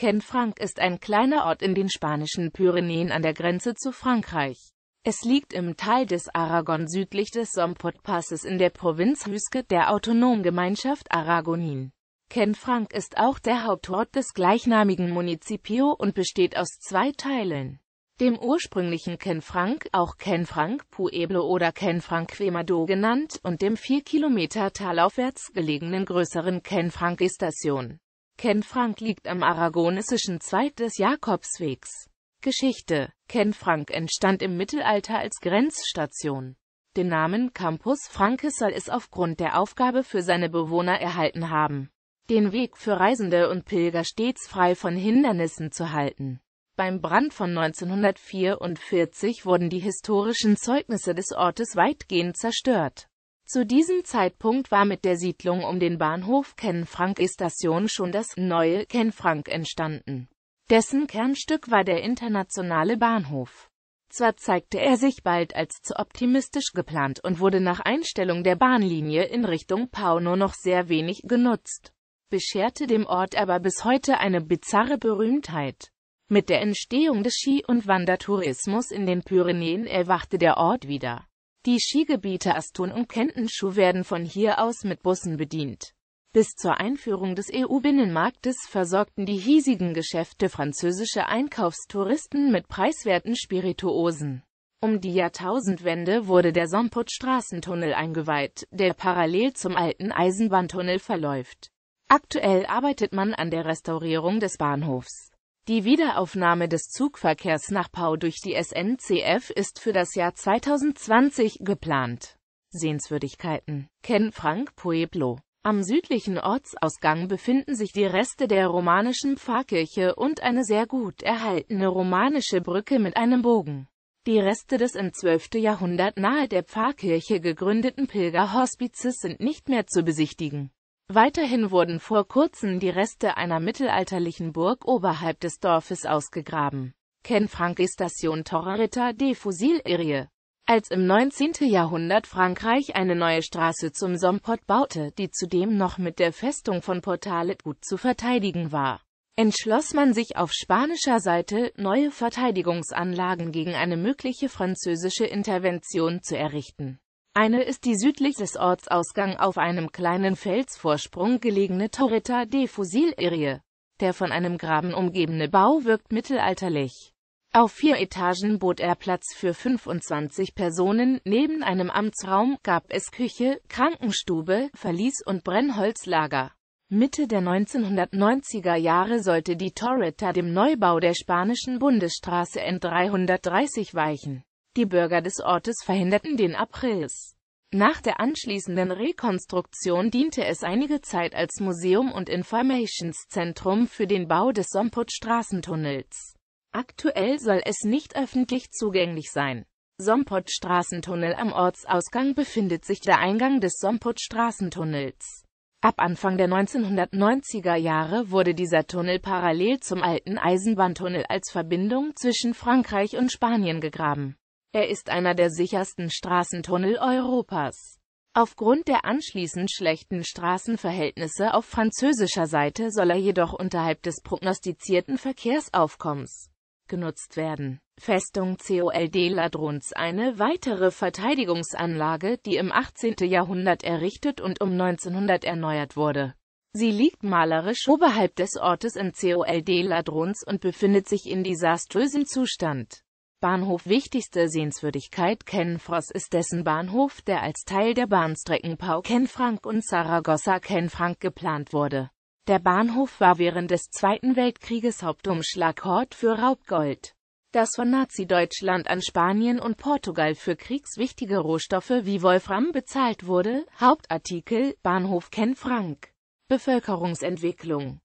Canfranc ist ein kleiner Ort in den spanischen Pyrenäen an der Grenze zu Frankreich. Es liegt im Tal des Aragon südlich des Sompot-Passes in der Provinz Huesca der Autonomen Gemeinschaft Aragonien. Canfranc ist auch der Hauptort des gleichnamigen Municipio und besteht aus zwei Teilen. Dem ursprünglichen Canfranc, auch Canfranc Pueblo oder Canfranc Quemado genannt, und dem vier Kilometer talaufwärts gelegenen größeren Canfranc Estación. Canfranc liegt am aragonesischen Zweig des Jakobswegs. Geschichte Canfranc entstand im Mittelalter als Grenzstation. Den Namen Campus Frankes soll es aufgrund der Aufgabe für seine Bewohner erhalten haben, den Weg für Reisende und Pilger stets frei von Hindernissen zu halten. Beim Brand von 1944 wurden die historischen Zeugnisse des Ortes weitgehend zerstört. Zu diesem Zeitpunkt war mit der Siedlung um den Bahnhof Canfranc-Station schon das neue Canfranc entstanden. Dessen Kernstück war der internationale Bahnhof. Zwar zeigte er sich bald als zu optimistisch geplant und wurde nach Einstellung der Bahnlinie in Richtung Pau nur noch sehr wenig genutzt, bescherte dem Ort aber bis heute eine bizarre Berühmtheit. Mit der Entstehung des Ski- und Wandertourismus in den Pyrenäen erwachte der Ort wieder. Die Skigebiete Astun und Kentenschuh werden von hier aus mit Bussen bedient. Bis zur Einführung des EU-Binnenmarktes versorgten die hiesigen Geschäfte französische Einkaufstouristen mit preiswerten Spirituosen. Um die Jahrtausendwende wurde der somput straßentunnel eingeweiht, der parallel zum alten Eisenbahntunnel verläuft. Aktuell arbeitet man an der Restaurierung des Bahnhofs. Die Wiederaufnahme des Zugverkehrs nach Pau durch die SNCF ist für das Jahr 2020 geplant. Sehenswürdigkeiten Ken Frank Pueblo Am südlichen Ortsausgang befinden sich die Reste der romanischen Pfarrkirche und eine sehr gut erhaltene romanische Brücke mit einem Bogen. Die Reste des im 12. Jahrhundert nahe der Pfarrkirche gegründeten Pilgerhospizes sind nicht mehr zu besichtigen. Weiterhin wurden vor kurzem die Reste einer mittelalterlichen Burg oberhalb des Dorfes ausgegraben. Ken Frank Station Torrerita de Fusilirie. Als im 19. Jahrhundert Frankreich eine neue Straße zum Somport baute, die zudem noch mit der Festung von Portale gut zu verteidigen war, entschloss man sich auf spanischer Seite, neue Verteidigungsanlagen gegen eine mögliche französische Intervention zu errichten. Eine ist die südlich des Ortsausgang auf einem kleinen Felsvorsprung gelegene Torreta de Fusilirie. Der von einem Graben umgebene Bau wirkt mittelalterlich. Auf vier Etagen bot er Platz für 25 Personen, neben einem Amtsraum gab es Küche, Krankenstube, Verlies und Brennholzlager. Mitte der 1990er Jahre sollte die Torreta dem Neubau der spanischen Bundesstraße N330 weichen. Die Bürger des Ortes verhinderten den Abriss. Nach der anschließenden Rekonstruktion diente es einige Zeit als Museum und Informationszentrum für den Bau des Sompot-Straßentunnels. Aktuell soll es nicht öffentlich zugänglich sein. Sompot-Straßentunnel Am Ortsausgang befindet sich der Eingang des Sompot-Straßentunnels. Ab Anfang der 1990er Jahre wurde dieser Tunnel parallel zum alten Eisenbahntunnel als Verbindung zwischen Frankreich und Spanien gegraben er ist einer der sichersten Straßentunnel Europas. Aufgrund der anschließend schlechten Straßenverhältnisse auf französischer Seite soll er jedoch unterhalb des prognostizierten Verkehrsaufkommens genutzt werden. Festung Col de Ladrons Eine weitere Verteidigungsanlage, die im 18. Jahrhundert errichtet und um 1900 erneuert wurde. Sie liegt malerisch oberhalb des Ortes in Col de Ladrons und befindet sich in desaströsem Zustand. Bahnhof Wichtigste Sehenswürdigkeit Kenfros ist dessen Bahnhof, der als Teil der Bahnstrecken Pau Kenfrank und Saragossa Kenfrank geplant wurde. Der Bahnhof war während des Zweiten Weltkrieges Hauptumschlagort für Raubgold, das von Nazi-Deutschland an Spanien und Portugal für kriegswichtige Rohstoffe wie Wolfram bezahlt wurde. Hauptartikel Bahnhof Kenfrank Bevölkerungsentwicklung